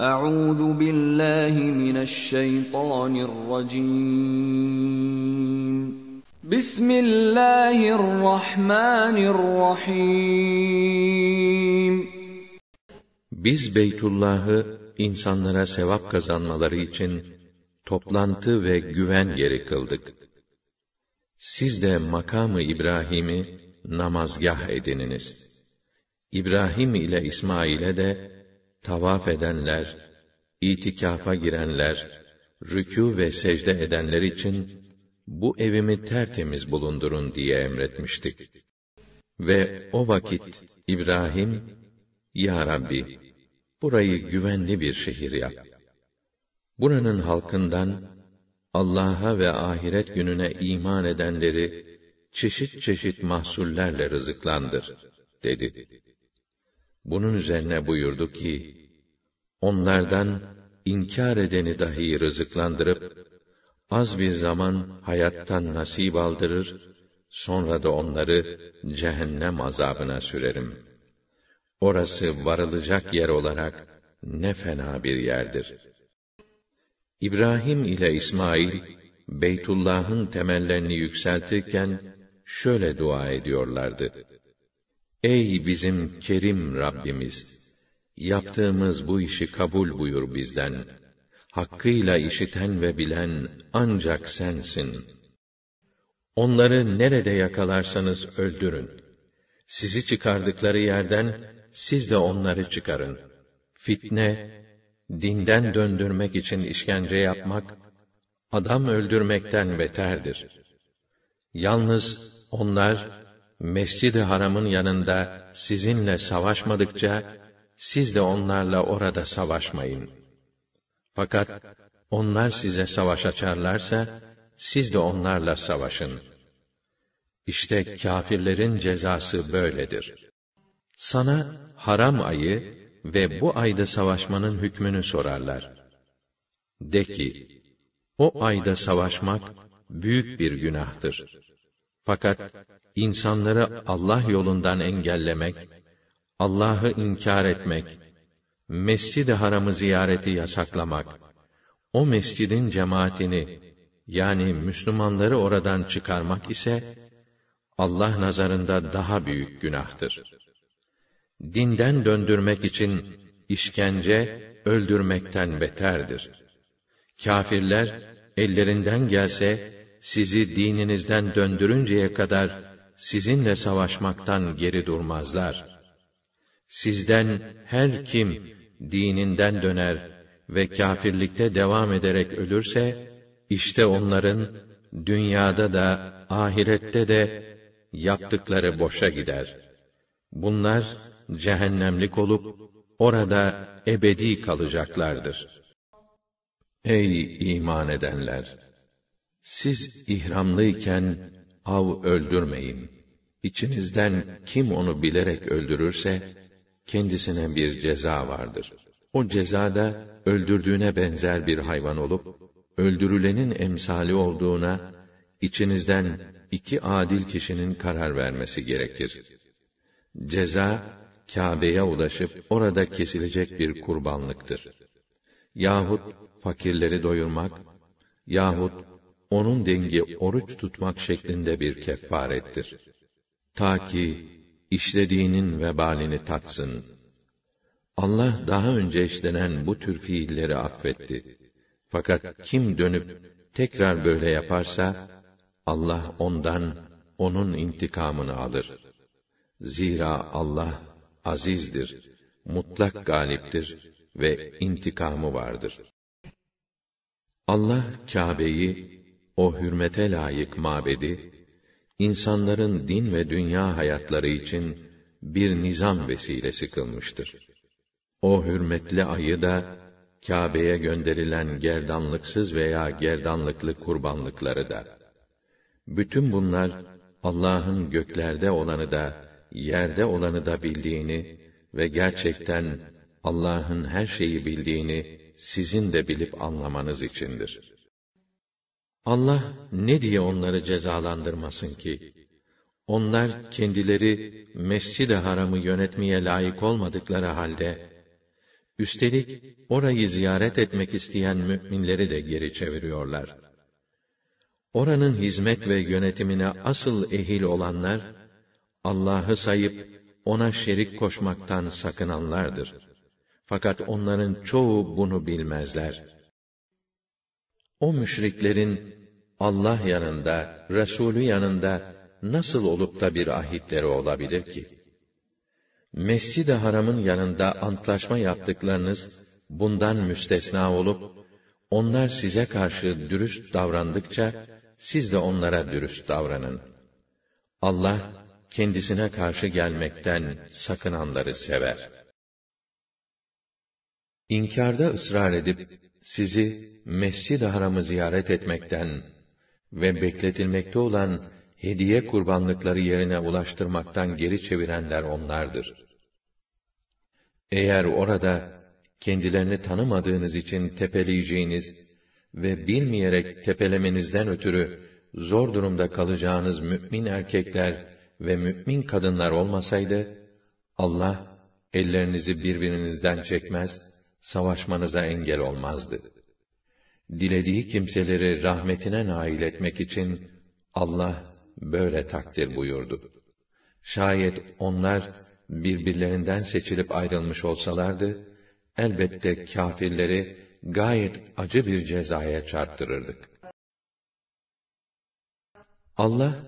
Euzu billahi mineşşeytanirracim. Bismillahirrahmanirrahim. Biz Beytullah'ı insanlara sevap kazanmaları için toplantı ve güven yeri kıldık. Siz de makamı İbrahim'i namazgah edininiz. İbrahim ile İsmail'e de tavaf edenler, itikafa girenler, rükû ve secde edenler için bu evimi tertemiz bulundurun diye emretmiştik. Ve o vakit İbrahim, Ya Rabbi, burayı güvenli bir şehir yap. Buranın halkından, Allah'a ve ahiret gününe iman edenleri, çeşit çeşit mahsullerle rızıklandır, dedi. Bunun üzerine buyurdu ki, onlardan inkar edeni dahi rızıklandırıp, az bir zaman hayattan nasip aldırır, sonra da onları cehennem azabına sürerim. Orası varılacak yer olarak ne fena bir yerdir. İbrahim ile İsmail, Beytullah'ın temellerini yükseltirken, şöyle dua ediyorlardı. Ey bizim kerim Rabbimiz! Yaptığımız bu işi kabul buyur bizden. Hakkıyla işiten ve bilen ancak sensin. Onları nerede yakalarsanız öldürün. Sizi çıkardıkları yerden siz de onları çıkarın. Fitne, dinden döndürmek için işkence yapmak, adam öldürmekten beterdir. Yalnız onlar Mescid-i Haram'ın yanında sizinle savaşmadıkça, siz de onlarla orada savaşmayın. Fakat onlar size savaş açarlarsa, siz de onlarla savaşın. İşte kâfirlerin cezası böyledir. Sana haram ayı ve bu ayda savaşmanın hükmünü sorarlar. De ki, o ayda savaşmak büyük bir günahtır. Fakat insanları Allah yolundan engellemek, Allah'ı inkar etmek, Mescid-i Haram'ı ziyareti yasaklamak, o mescidin cemaatini yani Müslümanları oradan çıkarmak ise Allah nazarında daha büyük günahtır. Dinden döndürmek için işkence öldürmekten beterdir. Kafirler ellerinden gelse sizi dininizden döndürünceye kadar sizinle savaşmaktan geri durmazlar. Sizden her kim dininden döner ve kâfirlikte devam ederek ölürse, işte onların dünyada da ahirette de yaptıkları boşa gider. Bunlar cehennemlik olup orada ebedi kalacaklardır. Ey iman edenler! siz ihramlıyken av öldürmeyin. İçinizden kim onu bilerek öldürürse, kendisine bir ceza vardır. O cezada öldürdüğüne benzer bir hayvan olup, öldürülenin emsali olduğuna, içinizden iki adil kişinin karar vermesi gerekir. Ceza, Kâbe'ye ulaşıp orada kesilecek bir kurbanlıktır. Yahut fakirleri doyurmak, yahut onun dengi oruç tutmak şeklinde bir kefarettir. Ta ki işlediğinin vebalini tatsın. Allah daha önce işlenen bu tür fiilleri affetti. Fakat kim dönüp tekrar böyle yaparsa Allah ondan onun intikamını alır. Zira Allah azizdir, mutlak galiptir ve intikamı vardır. Allah Kâbe'yi o hürmete layık mabedi, insanların din ve dünya hayatları için bir nizam vesilesi kılmıştır. O hürmetli ayı da, Kâbe'ye gönderilen gerdanlıksız veya gerdanlıklı kurbanlıkları da. Bütün bunlar, Allah'ın göklerde olanı da, yerde olanı da bildiğini ve gerçekten Allah'ın her şeyi bildiğini sizin de bilip anlamanız içindir.'' Allah ne diye onları cezalandırmasın ki? Onlar kendileri Mescid-i Haram'ı yönetmeye layık olmadıkları halde üstelik orayı ziyaret etmek isteyen müminleri de geri çeviriyorlar. Oranın hizmet ve yönetimine asıl ehil olanlar Allah'ı sayıp ona şerik koşmaktan sakınanlardır. Fakat onların çoğu bunu bilmezler. O müşriklerin Allah yanında, Resulü yanında nasıl olup da bir ahitleri olabilir ki? Mescid-i Haram'ın yanında antlaşma yaptıklarınız bundan müstesna olup onlar size karşı dürüst davrandıkça siz de onlara dürüst davranın. Allah kendisine karşı gelmekten sakınanları sever. İnkarda ısrar edip sizi mescid-i haramı ziyaret etmekten ve bekletilmekte olan hediye kurbanlıkları yerine ulaştırmaktan geri çevirenler onlardır. Eğer orada kendilerini tanımadığınız için tepeleyeceğiniz ve bilmeyerek tepelemenizden ötürü zor durumda kalacağınız mümin erkekler ve mümin kadınlar olmasaydı, Allah ellerinizi birbirinizden çekmez, savaşmanıza engel olmazdı.'' dilediği kimseleri rahmetine nail etmek için Allah böyle takdir buyurdu. Şayet onlar birbirlerinden seçilip ayrılmış olsalardı, elbette kafirleri gayet acı bir cezaya çarptırırdık. Allah,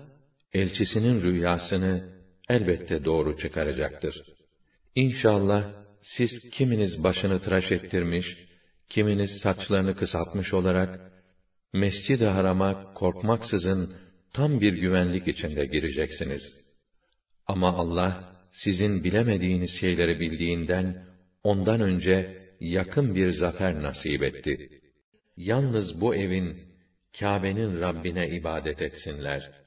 elçisinin rüyasını elbette doğru çıkaracaktır. İnşallah siz kiminiz başını tıraş ettirmiş, kiminiz saçlarını kısaltmış olarak, mescid-i harama korkmaksızın tam bir güvenlik içinde gireceksiniz. Ama Allah, sizin bilemediğiniz şeyleri bildiğinden, ondan önce yakın bir zafer nasip etti. Yalnız bu evin, Kabe'nin Rabbine ibadet etsinler.''